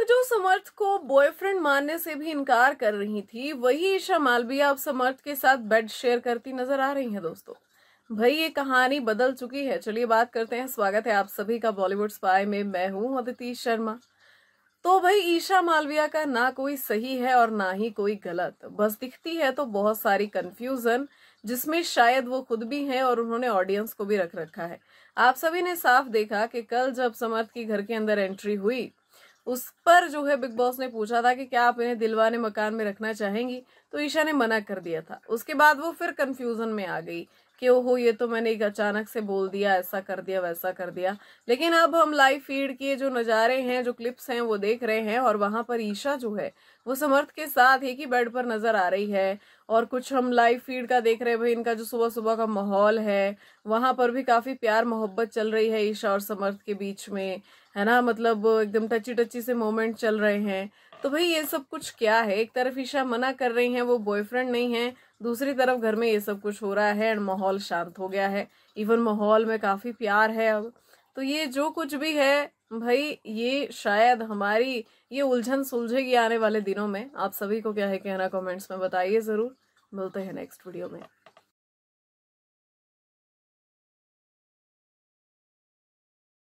दीपक जो समर्थ को बॉयफ्रेंड मानने से भी इनकार कर रही थी वही ईशा मालवीय अब समर्थ के साथ बेड शेयर करती नजर आ रही है दोस्तों भाई ये कहानी बदल चुकी है चलिए बात करते हैं स्वागत है आप सभी का बॉलीवुड स्पाई में मैं हूं अदिति शर्मा तो भाई ईशा मालविया का ना कोई सही है और ना ही कोई गलत बस दिखती है तो बहुत सारी कंफ्यूजन जिसमें शायद वो खुद भी हैं और उन्होंने ऑडियंस को भी रख रखा है आप सभी ने साफ देखा कि कल जब समर्थ की घर के अंदर एंट्री हुई उस पर जो है बिग बॉस ने पूछा था कि क्या आप इन्हें दिलवाने मकान में रखना चाहेंगी तो ईशा ने मना कर दिया था उसके बाद वो फिर कंफ्यूजन में आ गई कि ओहो ये तो मैंने एक अचानक से बोल दिया ऐसा कर दिया वैसा कर दिया लेकिन अब हम लाइव फीड के जो नज़ारे हैं जो क्लिप्स हैं वो देख रहे हैं और वहाँ पर ईशा जो है वो समर्थ के साथ एक ही बेड पर नज़र आ रही है और कुछ हम लाइव फीड का देख रहे हैं भाई इनका जो सुबह सुबह का माहौल है वहाँ पर भी काफ़ी प्यार मोहब्बत चल रही है ईशा और समर्थ के बीच में है ना मतलब एकदम टची टची से मोमेंट चल रहे हैं तो भाई ये सब कुछ क्या है एक तरफ ईशा मना कर रही हैं वो बॉयफ्रेंड नहीं है दूसरी तरफ घर में ये सब कुछ हो रहा है एंड माहौल शांत हो गया है इवन माहौल में काफ़ी प्यार है अब तो ये जो कुछ भी है भाई ये शायद हमारी ये उलझन सुलझेगी आने वाले दिनों में आप सभी को क्या है कहना कमेंट्स में बताइए ज़रूर मिलते हैं नेक्स्ट वीडियो में